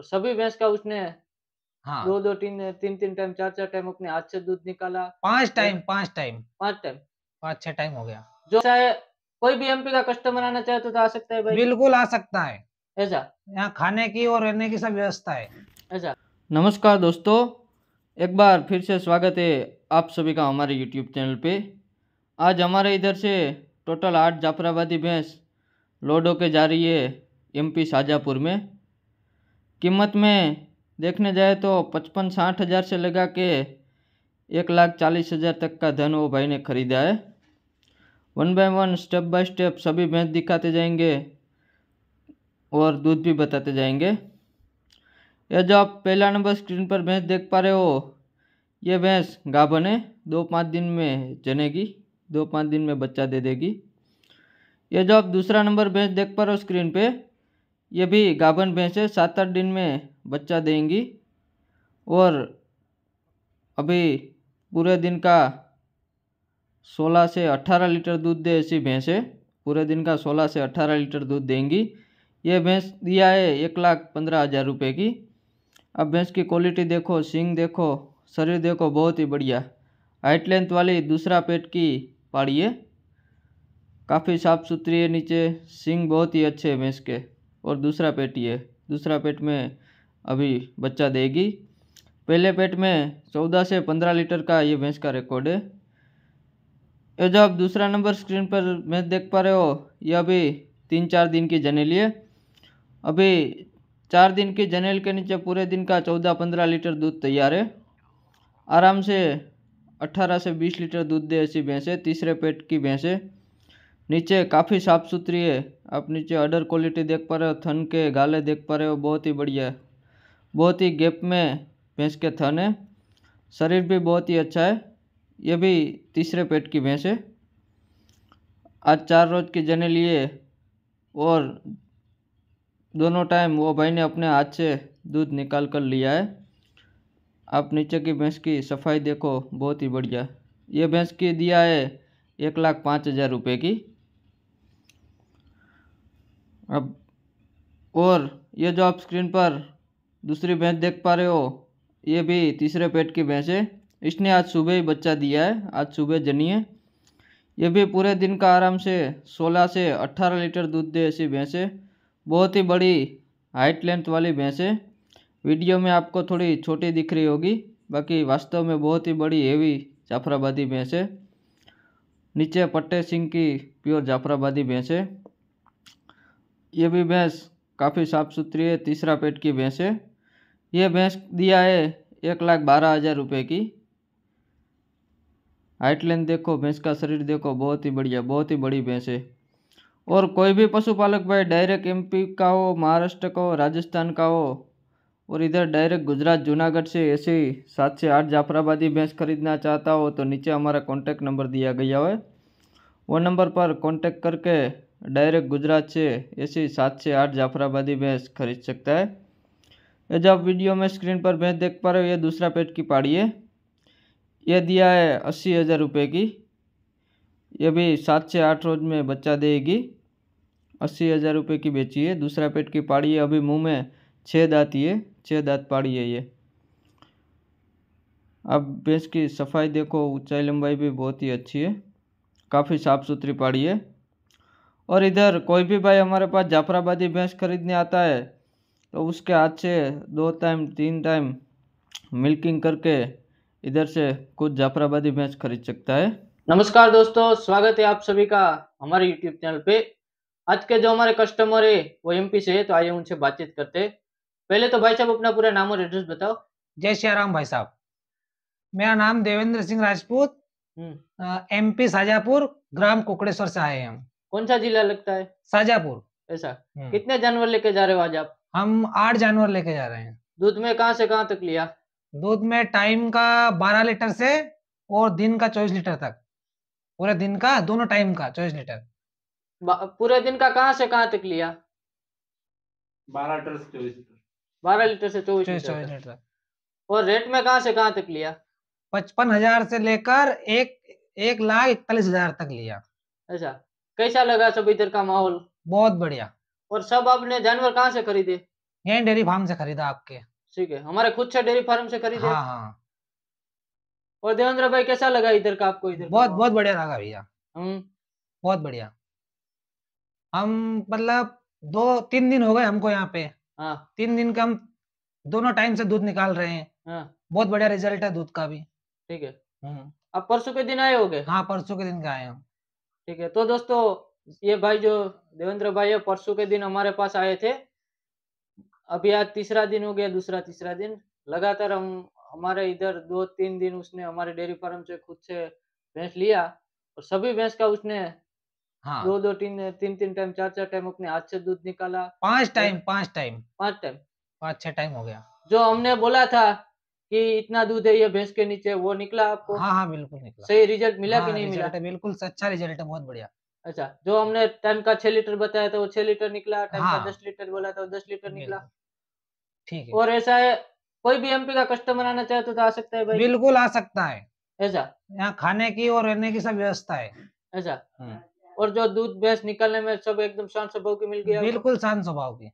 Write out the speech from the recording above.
और सभी भैंस का उसने हाँ दो दो तीन तीन तीन टाइम चार चार टाइम अपने हाथ से दूध निकाला पांच टाइम पांच टाइम पांच टाइम पांच छह टाइम हो गया जो चाहे कोई भी एमपी का कस्टमर आना चाहे तो, तो, आ सकता है भाई बिल्कुल आ सकता है ऐसा यहाँ खाने की और रहने की सब व्यवस्था है ऐसा नमस्कार दोस्तों एक बार फिर से स्वागत है आप सभी का हमारे यूट्यूब चैनल पे आज हमारे इधर से टोटल आठ जाफराबादी भैंस लोडो के जा रही है एमपी शाहजहाँपुर में कीमत में देखने जाए तो पचपन साठ हज़ार से लगा के एक लाख चालीस हज़ार तक का धन वो भाई ने ख़रीदा है one by one step by step सभी भैंस दिखाते जाएंगे और दूध भी बताते जाएंगे यह जो आप पहला नंबर स्क्रीन पर भैंस देख पा रहे हो ये भैंस गाभन है दो पाँच दिन में जनेगी दो पाँच दिन में बच्चा दे देगी ये जो आप दूसरा नंबर भैंस देख पा रहे हो स्क्रीन पे ये भी गाभन भैंसें सात आठ दिन में बच्चा देंगी और अभी पूरे दिन का सोलह से अट्ठारह लीटर दूध दे ऐसी भैंसें पूरे दिन का सोलह से अट्ठारह लीटर दूध देंगी ये भैंस दिया है एक लाख पंद्रह हज़ार रुपये की अब भैंस की क्वालिटी देखो सींग देखो शरीर देखो बहुत ही बढ़िया हाइट लेंथ वाली दूसरा पेट की पाड़ी है काफ़ी साफ़ सुथरी है नीचे सींग बहुत ही अच्छे हैं भैंस के और दूसरा पेट ये दूसरा पेट में अभी बच्चा देगी पहले पेट में चौदह से पंद्रह लीटर का ये भैंस का रिकॉर्ड है ये जो आप दूसरा नंबर स्क्रीन पर भैंस देख पा रहे हो ये अभी तीन चार दिन की जनेली है अभी चार दिन की जनेल के नीचे पूरे दिन का चौदह पंद्रह लीटर दूध तैयार है आराम से अट्ठारह से बीस लीटर दूध दे ऐसी भैंसें तीसरे पेट की भैंसें नीचे काफ़ी साफ़ सुथरी है आप नीचे अडर क्वालिटी देख पा रहे हो थन के गाले देख पा रहे हो बहुत ही बढ़िया है बहुत ही गैप में भैंस के थन है शरीर भी बहुत ही अच्छा है ये भी तीसरे पेट की भैंस है आज चार रोज की जने लिए और दोनों टाइम वो भाई ने अपने हाथ से दूध निकाल कर लिया है आप नीचे की भैंस की सफाई देखो बहुत ही बढ़िया ये भैंस की दिया है एक लाख पाँच हज़ार रुपये की अब और ये जो आप स्क्रीन पर दूसरी भैंस देख पा रहे हो ये भी तीसरे पेट की भैंस है इसने आज सुबह ही बच्चा दिया है आज सुबह जनी है ये भी पूरे दिन का आराम से 16 से 18 लीटर दूध दे ऐसी भैंस है बहुत ही बड़ी हाइट लेंथ वाली भैंस है वीडियो में आपको थोड़ी छोटी दिख रही होगी बाकी वास्तव में बहुत ही बड़ी हेवी जाफराबादी भैंस है नीचे पट्टे सिंह की प्योर जाफराबादी भैंस है ये भी भैंस काफ़ी साफ़ सुथरी है तीसरा पेट की भैंस है ये भैंस दिया है एक लाख बारह हज़ार रुपये की हाइट लेंथ देखो भैंस का शरीर देखो बहुत ही बढ़िया बहुत ही बड़ी भैंस है और कोई भी पशुपालक भाई डायरेक्ट एमपी का हो महाराष्ट्र का हो राजस्थान का हो और इधर डायरेक्ट गुजरात जूनागढ़ से ऐसे ही सात से आठ जाफराबादी भैंस खरीदना चाहता हो तो नीचे हमारा कॉन्टैक्ट नंबर दिया गया है वो नंबर पर कॉन्टैक्ट करके डायरेक्ट गुजरात से ऐसी सात से आठ जाफराबादी भैंस खरीद सकता है जब आप वीडियो में स्क्रीन पर भैंस देख पा रहे हो ये दूसरा पेट की पाड़ी है ये दिया है अस्सी हज़ार रुपये की ये भी सात से आठ रोज में बच्चा देगी अस्सी हज़ार रुपये की बेची है दूसरा पेट की पाड़ी है अभी मुंह में छः दाँत ये है छः दाँत पाड़ी है ये अब भैंस की सफाई देखो ऊंचाई लंबाई भी बहुत ही अच्छी है काफ़ी साफ़ सुथरी पाड़ी है और इधर कोई भी भाई हमारे पास जाफराबादी भैंस खरीदने आता है तो उसके हाथ से दो टाइम तीन टाइम मिल्किंग करके इधर से कुछ जाफराबादी भैंस खरीद सकता है नमस्कार दोस्तों स्वागत है आप सभी का हमारे यूट्यूब चैनल पे आज के जो हमारे कस्टमर है वो एमपी से है तो आइए उनसे बातचीत करते पहले तो भाई साहब अपना पूरा नाम और एड्रेस बताओ जय राम भाई साहब मेरा नाम देवेंद्र सिंह राजपूत एमपी हम्म। साजापुर ग्राम कुकड़ेश्वर से आए हम कौन सा जिला लगता है शाजापुर ऐसा हम्म। कितने जानवर लेके जा रहे हो आज आप हम आठ जानवर लेके जा रहे हैं दूध में कहाँ से कहाँ तक लिया दूध में टाइम का बारह लीटर से और दिन का चौबीस लीटर तक पूरे दिन का दोनों टाइम का चौबीस लीटर पूरे दिन का कहाँ से कहाँ तक लिया बारह लीटर से चौबीस लीटर बारह लीटर से चौबीस चौबीस लीटर और रेट में कहाँ से कहाँ तक लिया पचपन हजार से लेकर एक एक लाख इकतालीस हजार तक लिया अच्छा कैसा लगा सब इधर का माहौल बहुत बढ़िया और सब आपने जानवर कहाँ से खरीदे यही डेयरी फार्म से खरीदा आपके ठीक है हमारे खुद से डेयरी फार्म से खरीदे हाँ हाँ और देवेंद्र भाई कैसा लगा इधर का आपको इधर बहुत बहुत बढ़िया लगा भैया हम्म। बहुत बढ़िया हम मतलब दो तीन दिन हो गए हमको यहाँ पे हाँ तीन दिन का हम दोनों टाइम से दूध निकाल रहे हैं हाँ बहुत बढ़िया रिजल्ट है दूध का भी ठीक है हम्म। आप परसों के दिन आए हो गए हाँ परसों के दिन का आए हम ठीक है तो दोस्तों ये भाई जो देवेंद्र भाई है परसों के दिन हमारे पास आए थे अभी आज तीसरा दिन हो गया दूसरा तीसरा दिन लगातार हम हमारे इधर दो तीन दिन उसने हमारे डेयरी फार्म से खुद से भैंस लिया और सभी भैंस का उसने हाँ। दो दो तीन तीन तीन टाइम चार चार टाइम अपने हाथ से दूध निकाला पांच टाइम तो पांच टाइम पांच टाइम पांच छह टाइम हो गया जो हमने बोला था कि इतना दूध है ये भैंस के नीचे वो निकला आपको हाँ हाँ बिल्कुल निकला सही रिजल्ट मिला हाँ, कि नहीं मिला बिल्कुल अच्छा रिजल्ट है बहुत बढ़िया अच्छा जो हमने टाइम का छह लीटर बताया था वो छह लीटर निकला टाइम का हाँ। दस लीटर बोला था वो दस लीटर निकला ठीक है और ऐसा है कोई भी एमपी का कस्टमर आना चाहे तो, तो, आ सकता है भाई बिल्कुल आ सकता है ऐसा यहाँ खाने की और रहने की सब व्यवस्था है ऐसा हम्म। और जो दूध भैंस निकलने में सब एकदम शांत स्वभाव की मिल गया बिल्कुल शांत स्वभाव की